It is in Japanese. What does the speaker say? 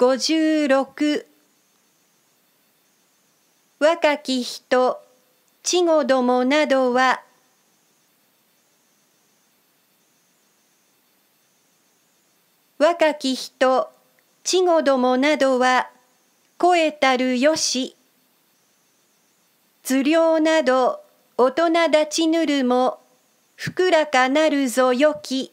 五十六。若き人稚児どもなどは若き人稚児どもなどは肥えたるよし頭領など大人立ちぬるもふくらかなるぞよき